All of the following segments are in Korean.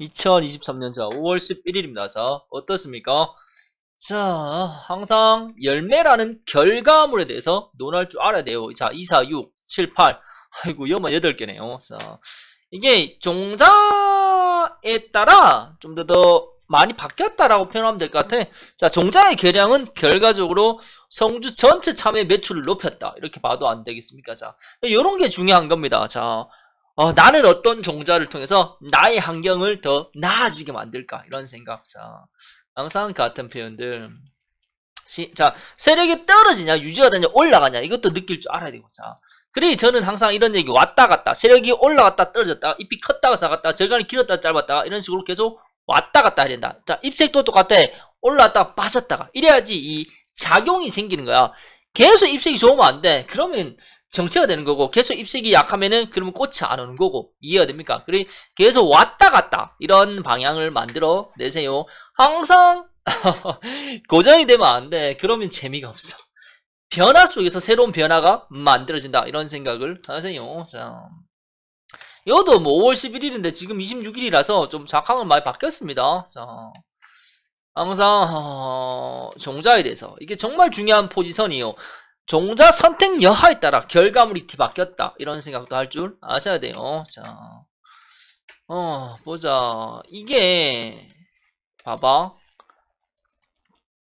2023년 자 5월 11일입니다. 자, 어떻습니까? 자, 항상 열매라는 결과물에 대해서 논할 줄 알아야 돼요. 자, 2, 4, 6, 7, 8. 아이고, 여마 8개네요. 자, 이게 종자에 따라 좀 더 더 많이 바뀌었다라고 표현하면 될 것 같아. 자, 종자의 개량은 결과적으로 성주 전체 참외 매출을 높였다. 이렇게 봐도 안 되겠습니까? 자, 이런 게 중요한 겁니다. 자, 어, 나는 어떤 종자를 통해서 나의 환경을 더 나아지게 만들까 이런 생각 자 항상 같은 표현들 시, 자 세력이 떨어지냐 유지가 되냐 올라가냐 이것도 느낄 줄 알아야 되고 자 그래 저는 항상 이런 얘기 왔다 갔다 세력이 올라갔다 떨어졌다 잎이 컸다가 작았다 절간이 길었다 짧았다 이런 식으로 계속 왔다 갔다 해야 된다 자입색도 똑같아 올라갔다 빠졌다가 이래야지 이 작용이 생기는 거야 계속 입색이 좋으면 안돼 그러면 정체가 되는 거고 계속 입색이 약하면은 그러면 꽃이 안 오는 거고 이해가 됩니까? 그래 계속 왔다 갔다 이런 방향을 만들어 내세요. 항상 고정이 되면 안 돼. 그러면 재미가 없어. 변화 속에서 새로운 변화가 만들어진다 이런 생각을 하세요. 자. 여도 뭐 5월 11일인데 지금 26일이라서 좀 작황은 많이 바뀌었습니다. 자. 항상 어, 종자에 대해서 이게 정말 중요한 포지션이에요. 종자 선택 여하에 따라 결과물이 뒤바뀌었다. 이런 생각도 할 줄 아셔야 돼요. 자, 어, 보자. 이게, 봐봐.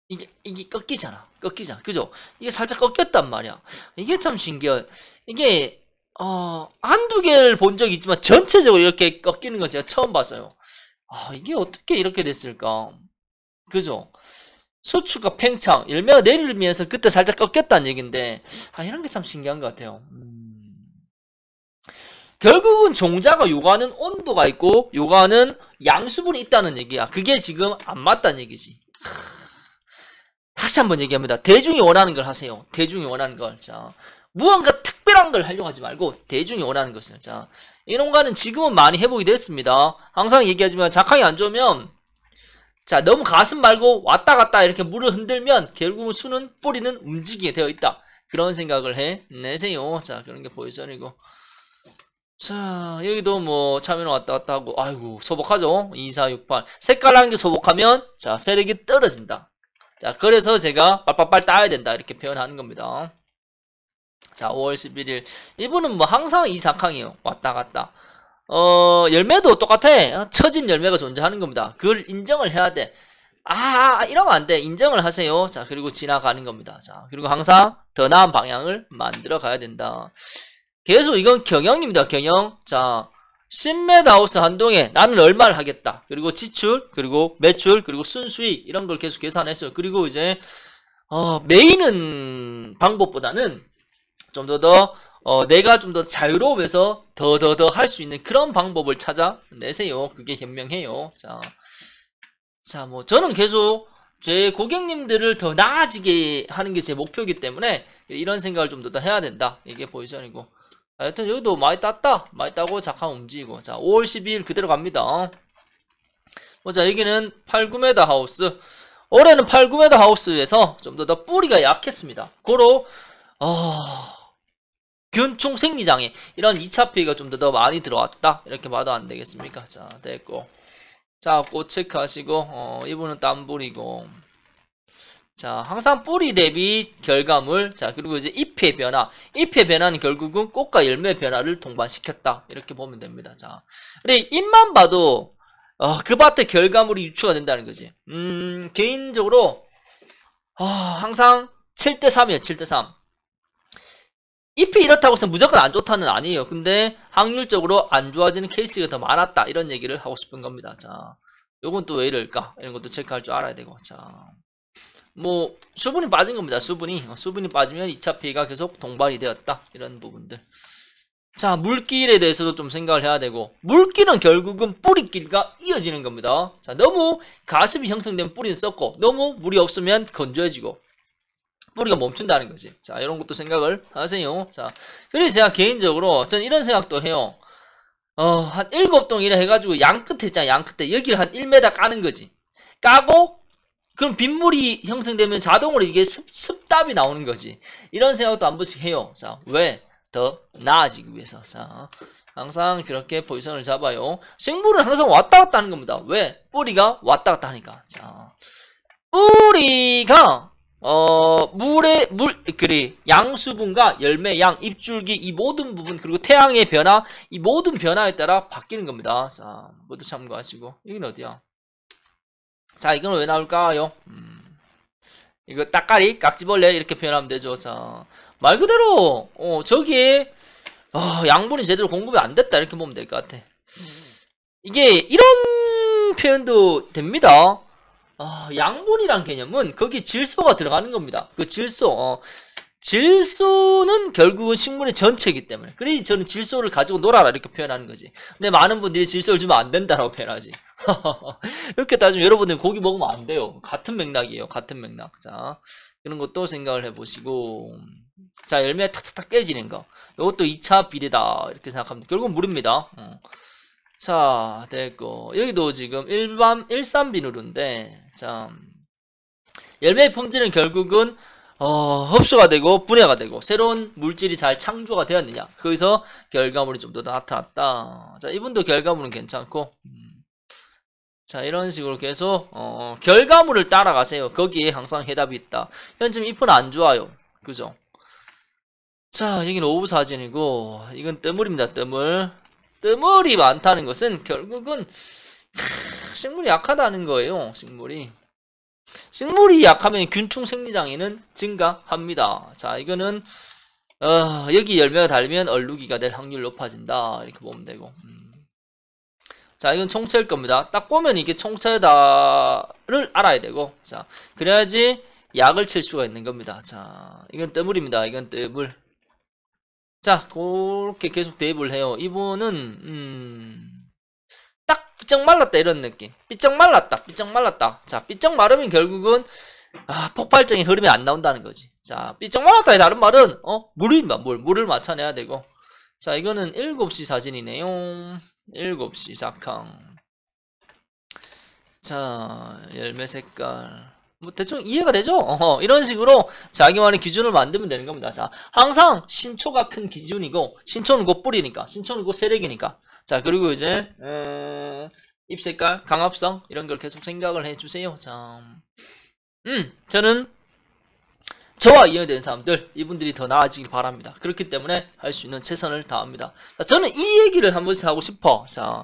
이게, 이게 꺾이잖아. 꺾이잖아. 그죠? 이게 살짝 꺾였단 말이야. 이게 참 신기해. 이게, 어, 한두 개를 본 적 있지만 전체적으로 이렇게 꺾이는 건 제가 처음 봤어요. 아, 이게 어떻게 이렇게 됐을까? 그죠? 수추가 팽창, 열매가 내리면서 그때 살짝 꺾였다는 얘기인데 아, 이런 게 참 신기한 것 같아요. 음. 결국은 종자가 요구하는 온도가 있고 요구하는 양수분이 있다는 얘기야. 그게 지금 안 맞다는 얘기지. 다시 한번 얘기합니다. 대중이 원하는 걸 하세요. 대중이 원하는 걸. 자, 무언가 특별한 걸 하려고 하지 말고 대중이 원하는 것을. 자, 이런 거는 지금은 많이 회복이 됐습니다. 항상 얘기하지만 작황이 안 좋으면 자 너무 가슴 말고 왔다 갔다 이렇게 물을 흔들면 결국은 수는 뿌리는 움직이게 되어 있다. 그런 생각을 해내세요. 자 그런 게 보이선이고 자 여기도 뭐 참여는 왔다 갔다 하고 아이고 소복하죠. 2468 색깔한 게 소복하면 자 세력이 떨어진다. 자 그래서 제가 빨빨빨 따야 된다 이렇게 표현하는 겁니다. 자 5월 11일 이분은 뭐 항상 이삭항이에요. 왔다 갔다. 어, 열매도 똑같아. 어, 처진 열매가 존재하는 겁니다. 그걸 인정을 해야 돼. 아, 이러면 안 돼. 인정을 하세요. 자, 그리고 지나가는 겁니다. 자, 그리고 항상 더 나은 방향을 만들어 가야 된다. 계속 이건 경영입니다. 경영. 자, 신0다우스 한동에 나는 얼마를 하겠다. 그리고 지출, 그리고 매출, 그리고 순수익 이런 걸 계속 계산했어요. 그리고 이제 어, 메인은 방법보다는 좀 더더 어, 내가 좀 더 자유로우면서 더 더 더 할 수 있는 그런 방법을 찾아내세요. 그게 현명해요. 자, 자, 뭐 저는 계속 제 고객님들을 더 나아지게 하는 게 제 목표이기 때문에 이런 생각을 좀 더 해야 된다. 이게 보이션이고. 하여튼 여기도 많이 땄다. 많이 따고 잠깐 움직이고. 자, 5월 12일 그대로 갑니다. 보자, 뭐 여기는 8구메다 하우스. 올해는 8구메다 하우스에서 좀 더 더 뿌리가 약했습니다. 고로 어... 균총 생리장애 이런 2차 피해가 좀 더 많이 들어왔다 이렇게 봐도 안 되겠습니까 자 됐고 자꽃 체크하시고 어, 이분은 땀 뿌리고 자 항상 뿌리 대비 결과물 자 그리고 이제 잎의 변화 잎의 변화는 결국은 꽃과 열매 변화를 동반시켰다 이렇게 보면 됩니다 자 근데 잎만 봐도 어, 그밭에 결과물이 유추가 된다는 거지 음 개인적으로 어, 항상 7대3이에요 7대3 잎이 이렇다고 해서 무조건 안 좋다는 아니에요. 근데 확률적으로 안 좋아지는 케이스가 더 많았다. 이런 얘기를 하고 싶은 겁니다. 자, 요건 또 왜 이럴까? 이런 것도 체크할 줄 알아야 되고. 자, 뭐 수분이 빠진 겁니다. 수분이. 어, 수분이 빠지면 2차 피해가 계속 동반이 되었다. 이런 부분들. 자, 물길에 대해서도 좀 생각을 해야 되고 물길은 결국은 뿌리길과 이어지는 겁니다. 자, 너무 가습이 형성된 뿌리는 썩고 너무 물이 없으면 건조해지고 뿌리가 멈춘다는 거지. 자, 이런 것도 생각을 하세요. 자, 그래서 제가 개인적으로 전 이런 생각도 해요. 어, 한 일곱 동이라 해가지고 양 끝에 있잖아, 양 끝에. 여기를 한 1m 까는 거지. 까고, 그럼 빗물이 형성되면 자동으로 이게 습, 습답이 나오는 거지. 이런 생각도 한 번씩 해요. 자, 왜? 더 나아지기 위해서. 자, 항상 그렇게 포지션을 잡아요. 식물은 항상 왔다 갔다 하는 겁니다. 왜? 뿌리가 왔다 갔다 하니까. 자, 뿌리가 어, 물의 물 그리 양수분과 열매 양 입줄기 이 모든 부분 그리고 태양의 변화 이 모든 변화에 따라 바뀌는 겁니다. 자, 모두 참고하시고 이건 어디야? 자, 이건 왜 나올까요? 음, 이거 딱까리 깍지벌레 이렇게 표현하면 되죠. 자, 말 그대로 어, 저기 어, 양분이 제대로 공급이 안 됐다 이렇게 보면 될 것 같아. 음. 이게 이런 표현도 됩니다. 어, 아, 양분이란 개념은 거기 질소가 들어가는 겁니다. 그 질소, 어, 질소는 결국은 식물의 전체이기 때문에. 그래서 저는 질소를 가지고 놀아라 이렇게 표현하는 거지. 근데 많은 분들이 질소를 주면 안 된다라고 표현하지. 이렇게 따지면 여러분들 고기 먹으면 안 돼요. 같은 맥락이에요. 같은 맥락. 자, 이런 것도 생각을 해보시고. 자, 열매 탁탁탁 깨지는 거. 이것도 2차 비례다. 이렇게 생각합니다. 결국은 물입니다. 어. 자, 됐고. 여기도 지금 일반, 일산비누인데 자, 열매의 품질은 결국은, 어, 흡수가 되고, 분해가 되고, 새로운 물질이 잘 창조가 되었느냐. 거기서 결과물이 좀 더 나타났다. 자, 이분도 결과물은 괜찮고, 음. 자 이런 식으로 계속 어, 결과물을 따라가세요 거기에 항상 해답이 있다 현재 잎은 안 좋아요 그죠 자 여기는 오후 사진이고 이건 뜨물입니다 뜨물 뜨물이 많다는 것은 결국은 식물이 약하다는 거예요. 식물이. 식물이 약하면 균충 생리장애는 증가합니다. 자, 이거는 어, 여기 열매가 달면 얼룩이가 될 확률 높아진다. 이렇게 보면 되고. 음. 자, 이건 총체일 겁니다. 딱 보면 이게 총체다를 알아야 되고. 자, 그래야지 약을 칠 수가 있는 겁니다. 자, 이건 뜨물입니다. 이건 뜨물. 자, 그렇게 계속 대입을 해요. 이분은 음, 딱 삐쩍 말랐다 이런 느낌. 삐쩍 말랐다, 삐쩍 말랐다. 자, 삐쩍 마르면 결국은 아, 폭발적인 흐름이 안 나온다는 거지. 자, 삐쩍 말랐다의 다른 말은 어 물을 물 물을 맞춰내야 되고. 자, 이거는 7시 사진이네요. 7시 사캉. 자, 열매 색깔. 뭐 대충 이해가 되죠? 어허, 이런 식으로 자기만의 기준을 만들면 되는 겁니다. 자, 항상 신초가 큰 기준이고 신초는 곧 뿌리니까 신초는 곧 세력이니까 자 그리고 이제 음, 입 색깔, 강압성 이런 걸 계속 생각을 해주세요. 자, 음 저는 저와 이해된 사람들 이분들이 더 나아지길 바랍니다. 그렇기 때문에 할 수 있는 최선을 다합니다. 자, 저는 이 얘기를 한 번씩 하고 싶어. 자,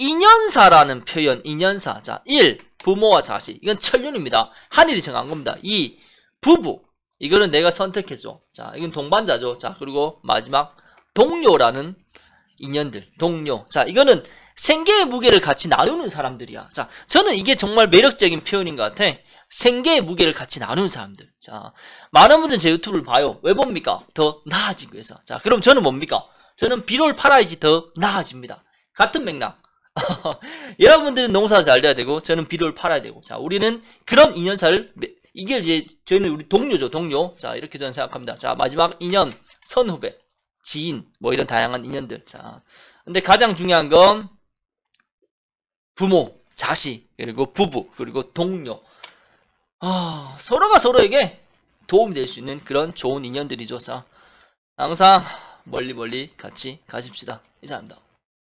인연사라는 표현, 인연사. 자, 1. 부모와 자식. 이건 천륜입니다. 하늘이 정한 겁니다. 2. 부부. 이거는 내가 선택했죠. 자, 이건 동반자죠. 자, 그리고 마지막 동료라는 인연들, 동료. 자, 이거는 생계의 무게를 같이 나누는 사람들이야. 자, 저는 이게 정말 매력적인 표현인 것 같아. 생계의 무게를 같이 나누는 사람들. 자, 많은 분들 제 유튜브를 봐요. 왜 봅니까? 더 나아지기 위해서. 자, 그럼 저는 뭡니까? 저는 비료를 팔아야지 더 나아집니다. 같은 맥락. 여러분들은 농사 잘 돼야 되고 저는 비료를 팔아야 되고 자 우리는 그런 인연사를 이게 이제 저희는 우리 동료죠 동료 자 이렇게 저는 생각합니다 자 마지막 인연 선후배 지인 뭐 이런 다양한 인연들 자 근데 가장 중요한 건 부모 자식 그리고 부부 그리고 동료 아 서로가 서로에게 도움이 될 수 있는 그런 좋은 인연들이죠 자 항상 멀리 멀리 같이 가십시다 이상입니다